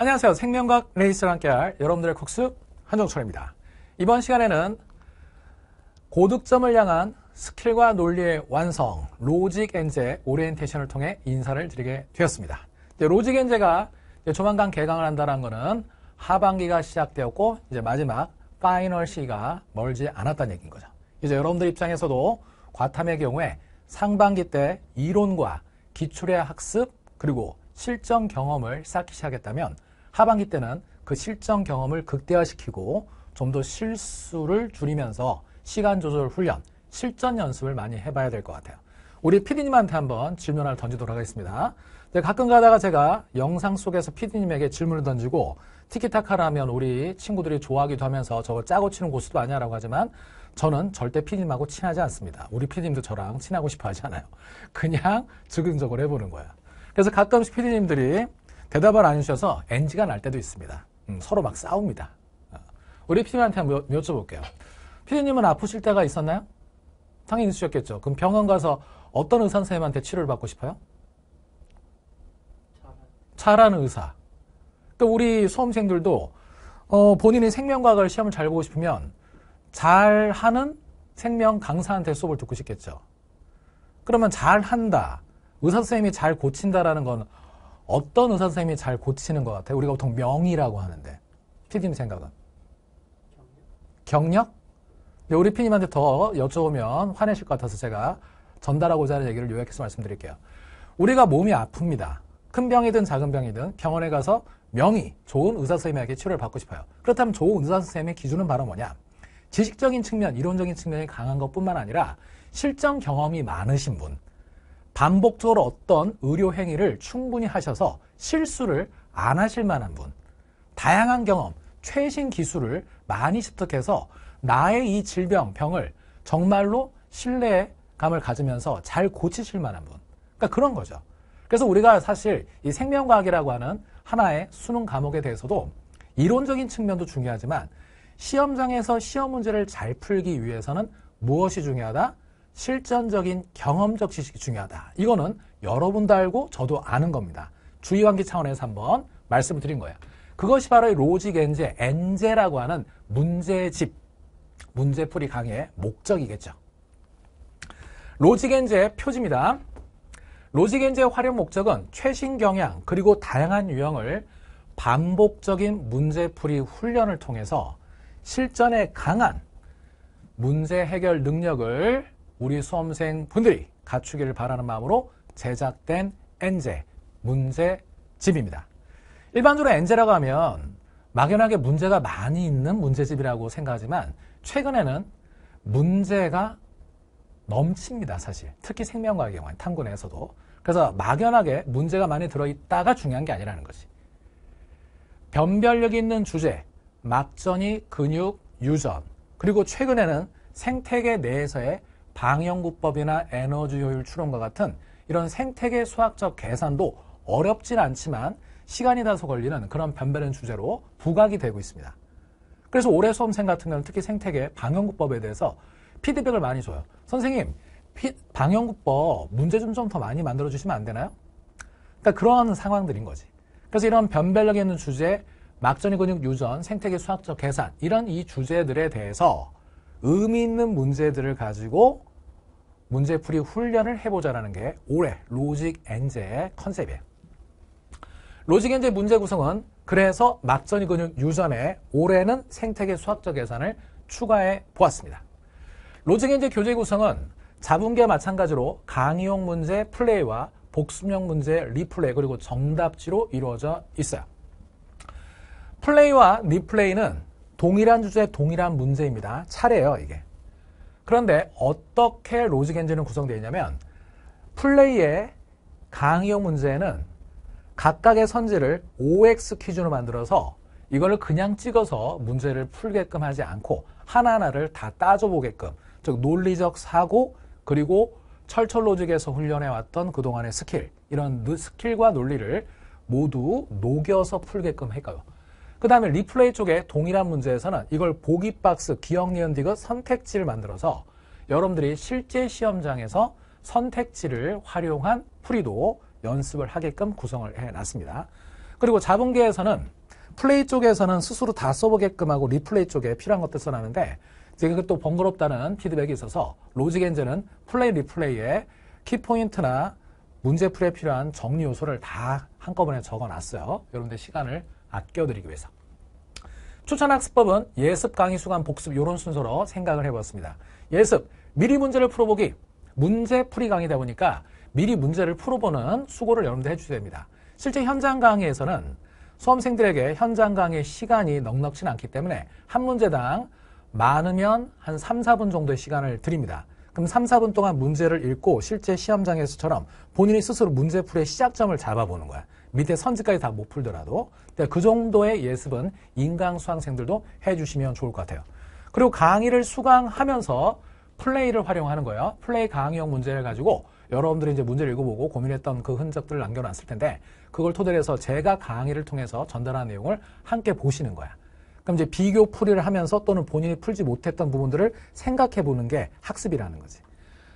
안녕하세요. 생명과학 레이스를 함께할 여러분들의 국수 한정철입니다. 이번 시간에는 고득점을 향한 스킬과 논리의 완성, 로직 엔제 오리엔테이션을 통해 인사를 드리게 되었습니다. 로직 엔제가 조만간 개강을 한다는 것은 하반기가 시작되었고 이제 마지막 파이널 시가 멀지 않았다는 얘기인 거죠. 이제 여러분들 입장에서도 과탐의 경우에 상반기 때 이론과 기출의 학습 그리고 실전 경험을 쌓기 시작했다면 하반기 때는 그 실전 경험을 극대화시키고 좀 더 실수를 줄이면서 시간 조절 훈련, 실전 연습을 많이 해봐야 될 것 같아요. 우리 피디님한테 한번 질문을 던지도록 하겠습니다. 네, 가끔 가다가 제가 영상 속에서 피디님에게 질문을 던지고 티키타카라면 우리 친구들이 좋아하기도 하면서 저걸 짜고 치는 고수도 아니야라고 하지만 저는 절대 피디님하고 친하지 않습니다. 우리 피디님도 저랑 친하고 싶어 하지 않아요. 그냥 즉흥적으로 해보는 거예요. 그래서 가끔씩 피디님들이 대답을 안 해주셔서 NG가 날 때도 있습니다. 음, 서로 막 싸웁니다. 어, 우리 피디님한테 한번 여쭤볼게요. 피디님은 아프실 때가 있었나요? 당연히 있으셨겠죠. 그럼 병원 가서 어떤 의사 선생님한테 치료를 받고 싶어요? 잘하는 의사. 또 우리 수험생들도 어, 본인이 생명과학을 시험을 잘 보고 싶으면 잘하는 생명 강사한테 수업을 듣고 싶겠죠. 그러면 잘한다. 의사 선생님이 잘 고친다라는 건 어떤 의사 선생님이 잘 고치는 것 같아요? 우리가 보통 명의라고 하는데. 피디님 생각은? 경력? 근데 네, 우리 피디님한테 더 여쭤보면 화내실 것 같아서 제가 전달하고자 하는 얘기를 요약해서 말씀드릴게요. 우리가 몸이 아픕니다. 큰 병이든 작은 병이든 병원에 가서 명의, 좋은 의사 선생님에게 치료를 받고 싶어요. 그렇다면 좋은 의사 선생님의 기준은 바로 뭐냐? 지식적인 측면, 이론적인 측면이 강한 것뿐만 아니라 실전 경험이 많으신 분, 반복적으로 어떤 의료 행위를 충분히 하셔서 실수를 안 하실 만한 분, 다양한 경험, 최신 기술을 많이 습득해서 나의 이 질병, 병을 정말로 신뢰감을 가지면서 잘 고치실 만한 분. 그러니까 그런 거죠. 그래서 우리가 사실 이 생명과학이라고 하는 하나의 수능 과목에 대해서도 이론적인 측면도 중요하지만 시험장에서 시험 문제를 잘 풀기 위해서는 무엇이 중요하다? 실전적인 경험적 지식이 중요하다. 이거는 여러분도 알고 저도 아는 겁니다. 주의관계 차원에서 한번 말씀을 드린 거예요. 그것이 바로 로직 엔제, 엔제라고 하는 문제집, 문제풀이 강의 목적이겠죠. 로직 엔제의 표지입니다. 로직 엔제의 활용 목적은 최신 경향 그리고 다양한 유형을 반복적인 문제풀이 훈련을 통해서 실전에 강한 문제 해결 능력을 우리 수험생 분들이 갖추기를 바라는 마음으로 제작된 엔제, 문제집입니다. 일반적으로 엔제라고 하면 막연하게 문제가 많이 있는 문제집이라고 생각하지만 최근에는 문제가 넘칩니다, 사실. 특히 생명과의 학 경우엔 탐구내에서도. 그래서 막연하게 문제가 많이 들어있다가 중요한 게 아니라는 거지. 변별력 있는 주제, 막전이 근육, 유전, 그리고 최근에는 생태계 내에서의 방영구법이나 에너지 효율 추론과 같은 이런 생태계 수학적 계산도 어렵진 않지만 시간이 다소 걸리는 그런 변별된 주제로 부각이 되고 있습니다. 그래서 올해 수험생 같은 경우는 특히 생태계 방영구법에 대해서 피드백을 많이 줘요. 선생님, 피, 방영구법 문제 좀 좀 더 많이 만들어주시면 안 되나요? 그러니까 그런 상황들인 거지. 그래서 이런 변별력이 있는 주제, 막전이 근육 유전, 생태계 수학적 계산, 이런 이 주제들에 대해서 의미 있는 문제들을 가지고 문제풀이 훈련을 해보자라는 게 올해 로직 엔제의 컨셉이에요. 로직 엔제 문제 구성은 그래서 막전이 근육 유전에 올해는 생태계 수학적 계산을 추가해 보았습니다. 로직 엔제 교재 구성은 자분계와 마찬가지로 강의용 문제 플레이와 복습형 문제 리플레이 그리고 정답지로 이루어져 있어요. 플레이와 리플레이는 동일한 주제의 동일한 문제입니다. 차례예요, 이게. 그런데 어떻게 로직 엔진은 구성되어 있냐면 플레이의 강의형 문제는 각각의 선지를 OX 퀴즈로 만들어서 이거를 그냥 찍어서 문제를 풀게끔 하지 않고 하나하나를 다 따져보게끔 즉 논리적 사고 그리고 철철 로직에서 훈련해왔던 그동안의 스킬 이런 스킬과 논리를 모두 녹여서 풀게끔 할까요? 그 다음에 리플레이 쪽에 동일한 문제에서는 이걸 보기 박스, 기억 리언디그 선택지를 만들어서 여러분들이 실제 시험장에서 선택지를 활용한 풀이도 연습을 하게끔 구성을 해놨습니다. 그리고 자본계에서는 플레이 쪽에서는 스스로 다 써보게끔 하고 리플레이 쪽에 필요한 것들 써놨는데 지금 또 번거롭다는 피드백이 있어서 로직 엔진은 플레이 리플레이에 키포인트나 문제풀에 필요한 정리 요소를 다 한꺼번에 적어놨어요. 여러분들 시간을 아껴드리기 위해서. 추천학습법은 예습, 강의, 수강, 복습 이런 순서로 생각을 해봤습니다. 예습, 미리 문제를 풀어보기, 문제 풀이 강의다 보니까 미리 문제를 풀어보는 수고를 여러분들 해주셔야 됩니다. 실제 현장 강의에서는 수험생들에게 현장 강의 시간이 넉넉진 않기 때문에 한 문제당 많으면 한 3, 4분 정도의 시간을 드립니다. 그럼 3, 4분 동안 문제를 읽고 실제 시험장에서처럼 본인이 스스로 문제풀의 시작점을 잡아보는 거야. 밑에 선지까지 다 못 풀더라도 네, 그 정도의 예습은 인강 수강생들도 해주시면 좋을 것 같아요. 그리고 강의를 수강하면서 플레이를 활용하는 거예요. 플레이 강의형 문제를 가지고 여러분들이 이제 문제를 읽어보고 고민했던 그 흔적들을 남겨놨을 텐데 그걸 토대로 해서 제가 강의를 통해서 전달한 내용을 함께 보시는 거야. 그럼 이제 비교 풀이를 하면서 또는 본인이 풀지 못했던 부분들을 생각해 보는 게 학습이라는 거지.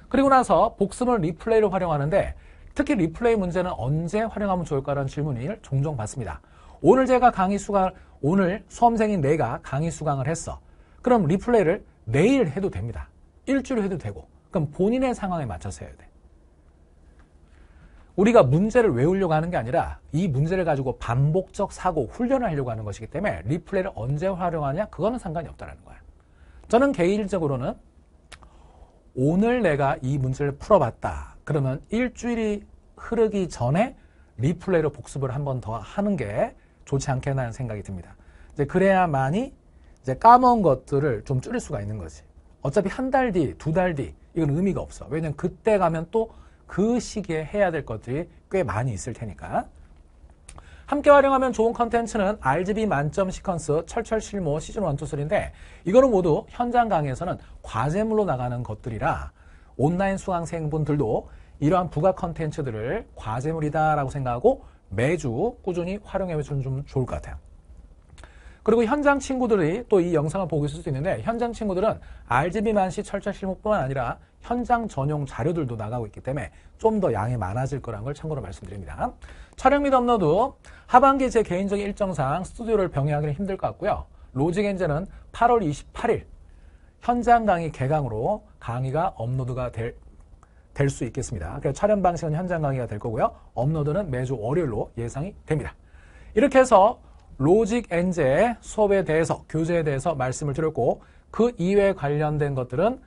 그리고 나서 복습을 리플레이로 활용하는데 특히 리플레이 문제는 언제 활용하면 좋을까라는 질문을 종종 받습니다. 오늘 제가 강의 수강, 오늘 수험생인 내가 강의 수강을 했어. 그럼 리플레이를 내일 해도 됩니다. 일주일 해도 되고. 그럼 본인의 상황에 맞춰서 해야 돼. 우리가 문제를 외우려고 하는 게 아니라 이 문제를 가지고 반복적 사고 훈련을 하려고 하는 것이기 때문에 리플레이를 언제 활용하냐 그거는 상관이 없다는 거야. 저는 개인적으로는 오늘 내가 이 문제를 풀어봤다. 그러면 일주일이 흐르기 전에 리플레이로 복습을 한 번 더 하는 게 좋지 않겠나 하는 생각이 듭니다. 이제 그래야만이 이제 까먹은 것들을 좀 줄일 수가 있는 거지. 어차피 한 달 뒤, 두 달 뒤, 이건 의미가 없어. 왜냐면 그때 가면 또 그 시기에 해야 될 것들이 꽤 많이 있을 테니까. 함께 활용하면 좋은 컨텐츠는 RGB 만점 시퀀스 철철 실무 시즌 1, 2, 3인데 이거는 모두 현장 강의에서는 과제물로 나가는 것들이라 온라인 수강생분들도 이러한 부가 컨텐츠들을 과제물이다라고 생각하고 매주 꾸준히 활용해 주면 좀 좋을 것 같아요. 그리고 현장 친구들이 또 이 영상을 보고 있을 수 있는데 현장 친구들은 RGB 만시 철저 실무뿐만 아니라 현장 전용 자료들도 나가고 있기 때문에 좀 더 양이 많아질 거란 걸 참고로 말씀드립니다. 촬영 및 업로드 하반기 제 개인적인 일정상 스튜디오를 병행하기는 힘들 것 같고요. 로직엔젤은 8월 28일 현장 강의 개강으로 강의가 업로드가 될 될수 있겠습니다. 그래서 촬영 방식은 현장 강의가 될 거고요. 업로드는 매주 월요일로 예상이 됩니다. 이렇게 해서 로직 엔제 수업에 대해서 교재에 대해서 말씀을 드렸고 그 이외에 관련된 것들은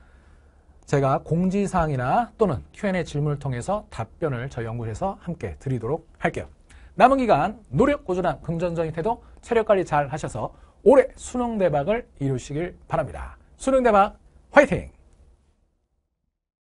제가 공지사항이나 또는 Q&A 질문을 통해서 답변을 저희 연구실에서 함께 드리도록 할게요. 남은 기간 노력 꾸준한 긍정적인 태도 체력관리 잘 하셔서 올해 수능 대박을 이루시길 바랍니다. 수능대박 화이팅!